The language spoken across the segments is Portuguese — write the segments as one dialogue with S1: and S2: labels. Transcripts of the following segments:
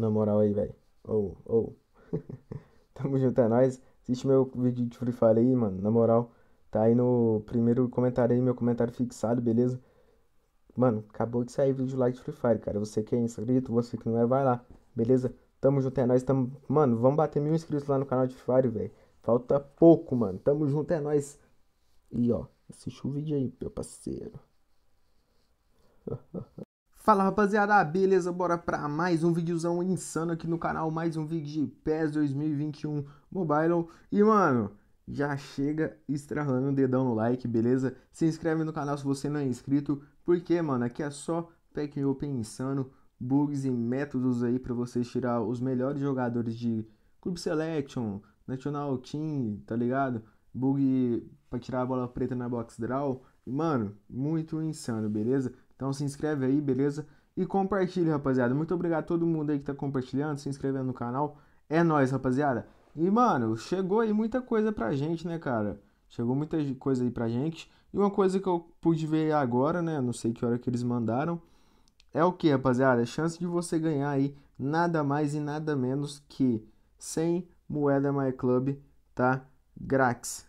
S1: Na moral aí, velho. Ou, oh, ou. Oh. Tamo junto, é nóis. Assiste meu vídeo de Free Fire aí, mano. Na moral. Tá aí no primeiro comentário aí, meu comentário fixado, beleza? Mano, acabou de sair vídeo lá de Free Fire, cara. Você que é inscrito, você que não é, vai lá. Beleza? Tamo junto, é nóis. Tamo... Mano, vamos bater mil inscritos lá no canal de Free Fire, velho. Falta pouco, mano. Tamo junto, é nóis. E ó, assiste o vídeo aí, meu parceiro. Fala rapaziada, ah, beleza? Bora pra mais um videozão insano aqui no canal, mais um vídeo de PES 2021 Mobile. E mano, já chega estralando o dedão no like, beleza? Se inscreve no canal se você não é inscrito, porque mano, aqui é só pack open insano, bugs e métodos aí pra você tirar os melhores jogadores de Club Selection, National Team, tá ligado? Bug pra tirar a bola preta na box draw, mano, muito insano, beleza? Então se inscreve aí, beleza? E compartilha, rapaziada. Muito obrigado a todo mundo aí que tá compartilhando, se inscrevendo no canal. É nóis, rapaziada. E, mano, chegou aí muita coisa pra gente, né, cara? Chegou muita coisa aí pra gente. E uma coisa que eu pude ver agora, né? Não sei que hora que eles mandaram. É o que, rapaziada? A chance de você ganhar aí nada mais e nada menos que 100 moeda My Club, tá? Grátis.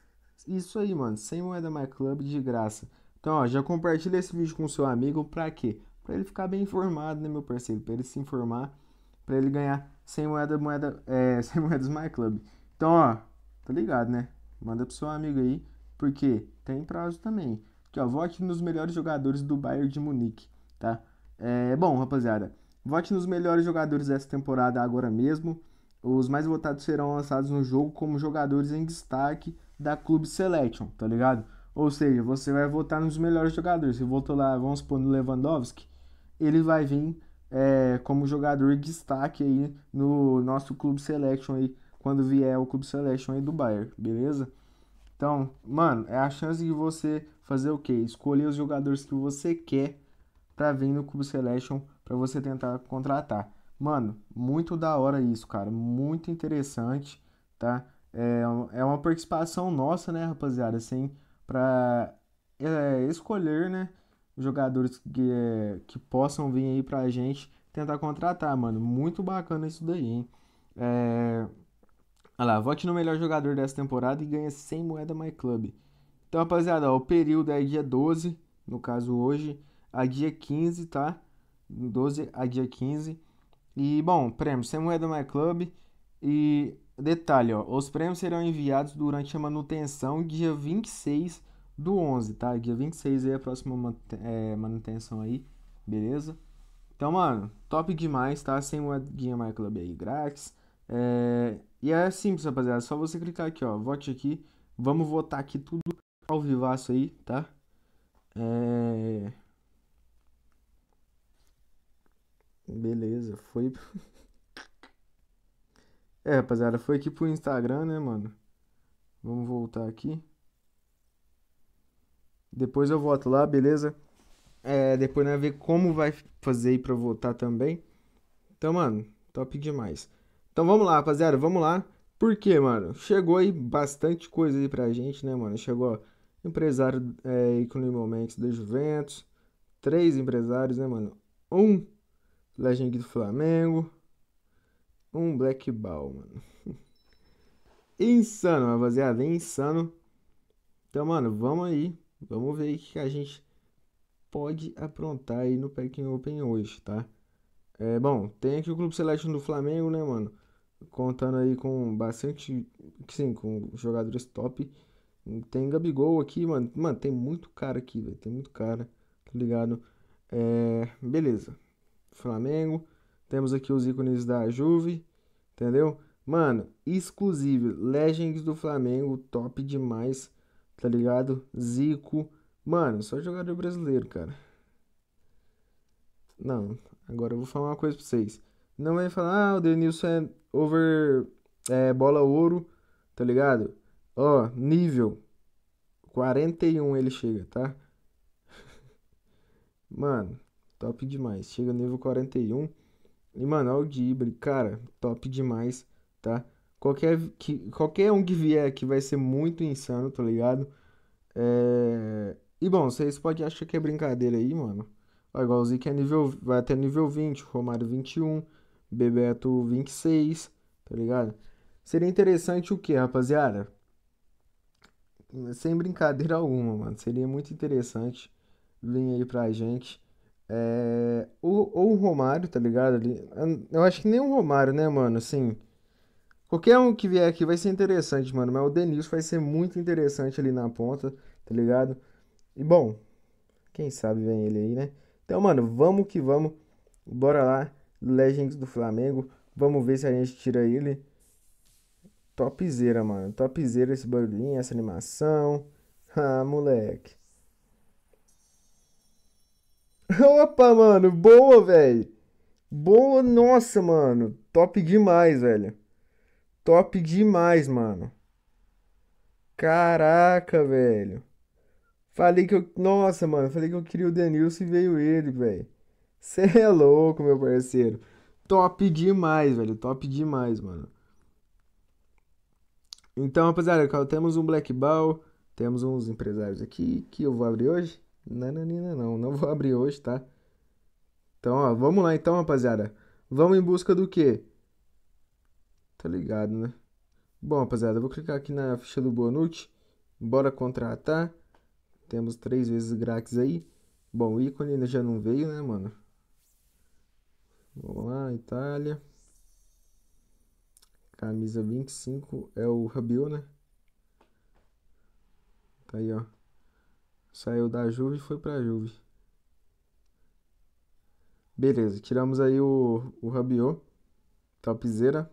S1: Isso aí, mano. 100 moeda My Club de graça. Então, ó, já compartilha esse vídeo com o seu amigo para quê? Para ele ficar bem informado, né, meu parceiro? Para ele se informar, para ele ganhar 100 moedas, moeda, é, 100 moedas My Club. Então, ó, tá ligado, né? Manda pro seu amigo aí, porque tem prazo também. Aqui, ó, vote nos melhores jogadores do Bayern de Munique, tá? É, é bom, rapaziada, vote nos melhores jogadores dessa temporada agora mesmo. Os mais votados serão lançados no jogo como jogadores em destaque da Clube Selection, tá ligado? Ou seja, você vai votar nos melhores jogadores. Se votou lá, vamos supor, no Lewandowski, ele vai vir é, como jogador de destaque aí no nosso Clube Selection aí, quando vier o Clube Selection aí do Bayern, beleza? Então, mano, é a chance de você fazer o quê? Escolher os jogadores que você quer para vir no Clube Selection para você tentar contratar. Mano, muito da hora isso, cara. Muito interessante, tá? É, é uma participação nossa, né, rapaziada? Sem assim, para é, escolher, né, jogadores que, é, que possam vir aí para a gente tentar contratar, mano. Muito bacana isso daí, hein? É... Olha lá, vote no melhor jogador dessa temporada e ganha 100 moeda My Club. Então, rapaziada, ó, o período é dia 12, no caso hoje, a dia 15, tá? 12 a dia 15. E, bom, prêmio 100 moeda My Club e Detalhe, ó, os prêmios serão enviados durante a manutenção dia 26 do 11, tá? Dia 26 é a próxima é, manutenção aí, beleza? Então, mano, top demais, tá? Sem moedinha MyClub aí, grátis. É... E é simples, rapaziada, só você clicar aqui, ó, vote aqui. Vamos votar aqui tudo ao vivaço aí, tá? É... Beleza, foi... É, rapaziada, foi aqui pro Instagram, né, mano? Vamos voltar aqui. Depois eu volto lá, beleza? É, depois nós né, ver como vai fazer aí pra votar também. Então, mano, top demais. Então vamos lá, rapaziada, vamos lá. Por quê, mano? Chegou aí bastante coisa aí pra gente, né, mano? Chegou ó, empresário é, economicamente da Juventus. Três empresários, né, mano? Um, Legend do Flamengo. Um Black Ball, mano. insano, rapaziada. É insano. Então, mano, vamos aí. Vamos ver o que a gente pode aprontar aí no Pekin Open hoje, tá? É, bom, tem aqui o Clube Celeste do Flamengo, né, mano? Contando aí com bastante, sim, com jogadores top. Tem Gabigol aqui, mano. Mano, tem muito cara aqui, velho. Tem muito cara, tá ligado? É, beleza. Flamengo. Temos aqui os ícones da Juve, entendeu? Mano, exclusivo, Legends do Flamengo, top demais, tá ligado? Zico, mano, só jogador brasileiro, cara. Não, agora eu vou falar uma coisa pra vocês. Não vai falar, ah, o Denilson é over, é, bola ouro, tá ligado? Ó, nível 41 ele chega, tá? Mano, top demais. Chega nível 41. E de híbrido, cara, top demais, tá? Qualquer, que, qualquer um que vier aqui vai ser muito insano, tá ligado? É... E bom, vocês podem achar que é brincadeira aí, mano. Ó, igual o Zico é nível, vai até nível 20, Romário 21, Bebeto 26, tá ligado? Seria interessante o que, rapaziada? Sem brincadeira alguma, mano. Seria muito interessante vir aí pra gente é, ou, ou o Romário, tá ligado? Ali. Eu acho que nem o Romário, né, mano? Assim. Qualquer um que vier aqui vai ser interessante, mano. Mas o Denilson vai ser muito interessante ali na ponta, tá ligado? E bom, quem sabe vem ele aí, né? Então, mano, vamos que vamos. Bora lá. Legends do Flamengo. Vamos ver se a gente tira ele. Topzera, mano. Topzera esse barulhinho, essa animação. Ah, moleque. Opa, mano, boa, velho. Boa, nossa, mano. Top demais, velho. Top demais, mano. Caraca, velho. Falei que eu. Nossa, mano, falei que eu queria o Denilson e veio ele, velho. Você é louco, meu parceiro. Top demais, velho. Top demais, mano. Então, rapaziada, temos um Black Ball, temos uns empresários aqui que eu vou abrir hoje. Nananina não, não vou abrir hoje, tá? Então, ó, vamos lá então, rapaziada. Vamos em busca do quê? Tá ligado, né? Bom, rapaziada, vou clicar aqui na ficha do Bonucci. Bora contratar. Temos três vezes grátis aí. Bom, o ícone ainda já não veio, né, mano? Vamos lá, Itália. Camisa 25 é o Rabiot, né? Tá aí, ó. Saiu da Juve e foi pra Juve. Beleza, tiramos aí o, o Rabiot. Topzera.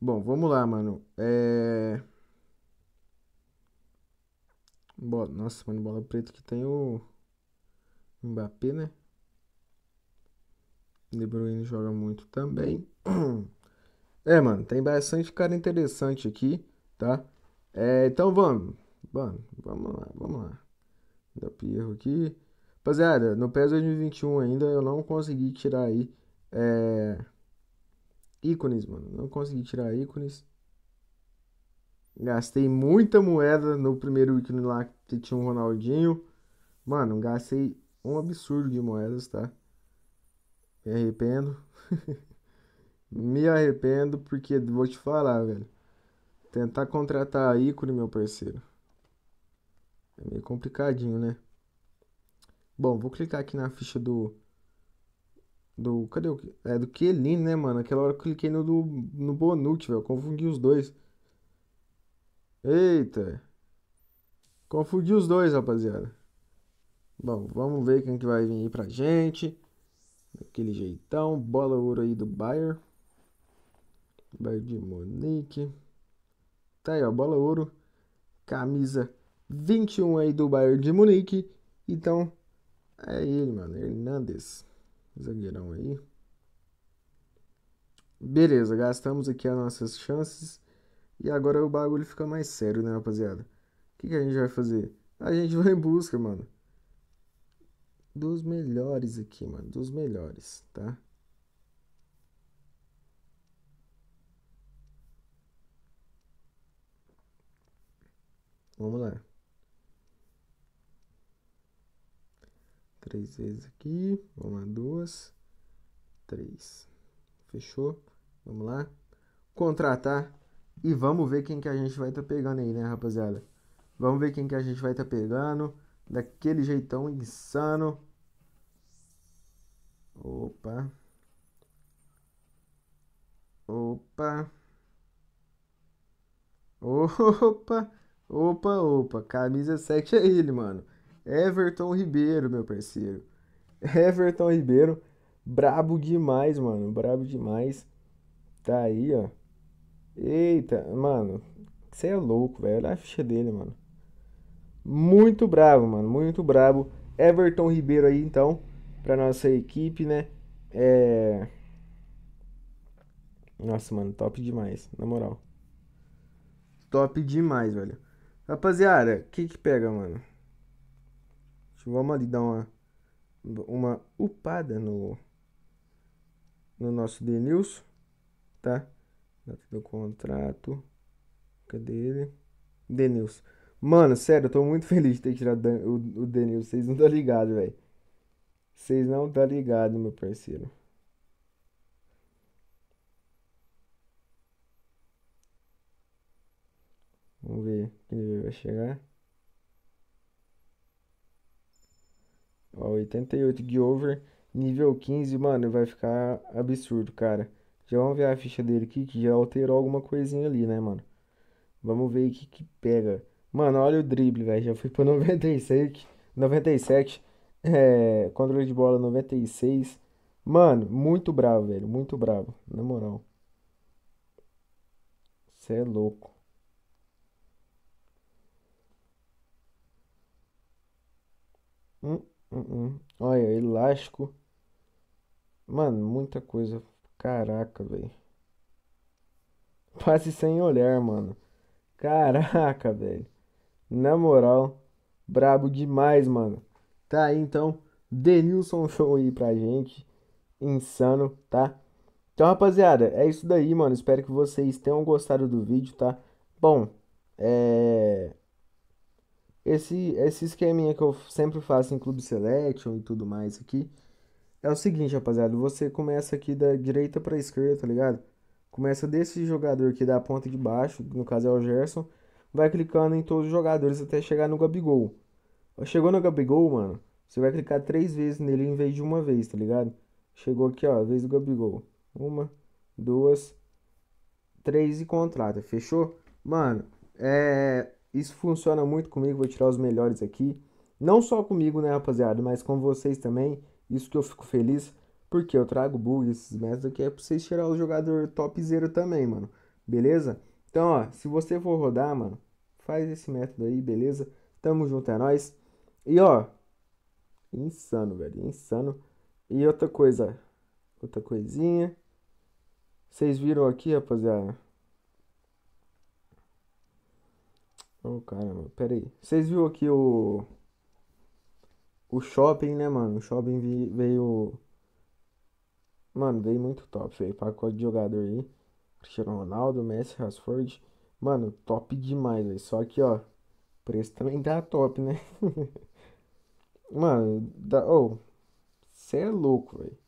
S1: Bom, vamos lá, mano. É... Bola... Nossa, mano, bola preta que tem o Mbappé, né? De Bruyne joga muito também. É, mano, tem bastante cara interessante aqui, tá? É, então vamos. Mano, vamos lá, vamos lá. dá perro aqui. Rapaziada, no PES 2021 ainda eu não consegui tirar aí é... ícones, mano. Não consegui tirar ícones. Gastei muita moeda no primeiro ícone lá que tinha um Ronaldinho. Mano, gastei um absurdo de moedas, tá? Me arrependo. Me arrependo porque vou te falar, velho. Tentar contratar ícone, meu parceiro. É meio complicadinho, né? Bom, vou clicar aqui na ficha do. Do. Cadê o. É do Kelly, né, mano? Aquela hora eu cliquei no, do, no Bonucci, velho. Confundi os dois. Eita! Confundi os dois, rapaziada. Bom, vamos ver quem que vai vir aí pra gente. Daquele jeitão. Bola ouro aí do Bayer. Bayer de Monique. Tá aí, ó. Bola ouro. Camisa 21 aí do Bayern de Munique. Então, é ele, mano. Hernandes. Zagueirão aí. Beleza, gastamos aqui as nossas chances. E agora o bagulho fica mais sério, né, rapaziada? O que, que a gente vai fazer? A gente vai em busca, mano. Dos melhores aqui, mano. Dos melhores, tá? Vamos lá. Três vezes aqui. Vamos lá, duas, três. Fechou? Vamos lá. Contratar. E vamos ver quem que a gente vai estar tá pegando aí, né, rapaziada? Vamos ver quem que a gente vai estar tá pegando. Daquele jeitão insano. Opa. Opa. Opa. Opa, opa. Camisa 7 é ele, mano. Everton Ribeiro, meu parceiro. Everton Ribeiro, brabo demais, mano. Brabo demais. Tá aí, ó. Eita, mano. Você é louco, velho. Olha a ficha dele, mano. Muito bravo, mano. Muito brabo. Everton Ribeiro aí, então, pra nossa equipe, né? É. Nossa, mano, top demais, na moral. Top demais, velho. Rapaziada, o que que pega, mano? Vamos ali dar uma, uma upada no, no nosso Denilson, tá? Data do contrato. Cadê ele? Denilson, Mano, sério, eu tô muito feliz de ter tirado o, Denilson. Vocês não tá ligado, velho. Vocês não tá ligado, meu parceiro. Vamos ver quem vai chegar. Ó, 88 de over, nível 15, mano, vai ficar absurdo, cara. Já vamos ver a ficha dele aqui, que já alterou alguma coisinha ali, né, mano? Vamos ver o que que pega. Mano, olha o drible, velho, já fui pra 97, 97, é, controle de bola 96. Mano, muito bravo, velho, muito bravo, na moral. Você é louco. Hum? Uhum. Olha, elástico. Mano, muita coisa. Caraca, velho. Passe sem olhar, mano. Caraca, velho. Na moral, brabo demais, mano. Tá aí então, Denilson Show aí pra gente. Insano, tá? Então, rapaziada, é isso daí, mano. Espero que vocês tenham gostado do vídeo, tá? Bom, é. Esse, esse esqueminha que eu sempre faço em clube Selection e tudo mais aqui é o seguinte, rapaziada. Você começa aqui da direita pra esquerda, tá ligado? Começa desse jogador aqui da ponta de baixo, no caso é o Gerson. Vai clicando em todos os jogadores até chegar no Gabigol. Chegou no Gabigol, mano, você vai clicar três vezes nele em vez de uma vez, tá ligado? Chegou aqui, ó, a vez do Gabigol. Uma, duas, três e contrata, fechou? Mano, é isso funciona muito comigo, vou tirar os melhores aqui. Não só comigo, né, rapaziada, mas com vocês também. Isso que eu fico feliz, porque eu trago bug, esses métodos aqui é pra vocês tirar o jogador top zero também, mano. Beleza? Então, ó, se você for rodar, mano, faz esse método aí, beleza? Tamo junto, é nóis. E, ó, insano, velho, insano. E outra coisa, outra coisinha. Vocês viram aqui, rapaziada? Ô, caramba, pera aí. Vocês viram aqui o. O shopping, né, mano? O shopping veio. Mano, veio muito top. Veio pacote de jogador aí. Cristiano Ronaldo, Messi, Rashford. Mano, top demais, velho. Só que, ó. Preço também tá top, né? Mano, da... oh, você é louco, velho.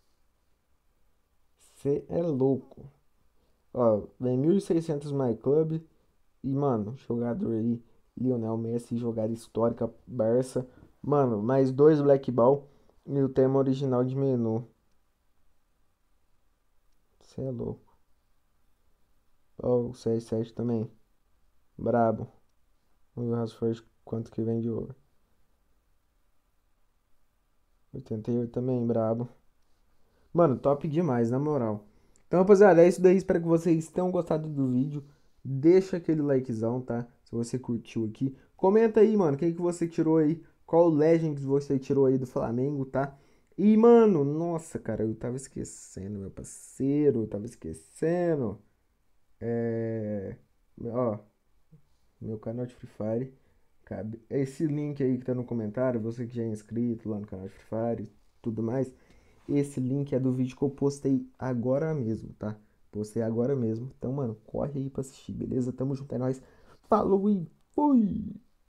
S1: Você é louco. Ó, vem 1.600 My Club, e, mano, jogador aí, Lionel Messi, jogada histórica, Barça. Mano, mais dois Black Ball e o tema original de menu. Você é louco. Ó, oh, o CR7 também. Brabo. Vamos ver o Rashford quanto que vem de ouro. 88 também, brabo. Mano, top demais, na moral. Então, rapaziada, é isso daí. Espero que vocês tenham gostado do vídeo deixa aquele likezão, tá? Se você curtiu aqui. Comenta aí, mano, quem que você tirou aí? Qual Legends você tirou aí do Flamengo, tá? E, mano, nossa, cara, eu tava esquecendo, meu parceiro, eu tava esquecendo. É... Ó, meu canal de Free Fire. Cabe... Esse link aí que tá no comentário, você que já é inscrito lá no canal de Free Fire e tudo mais. Esse link é do vídeo que eu postei agora mesmo, tá? você agora mesmo. Então, mano, corre aí pra assistir, beleza? Tamo junto, é nóis. Falou e fui!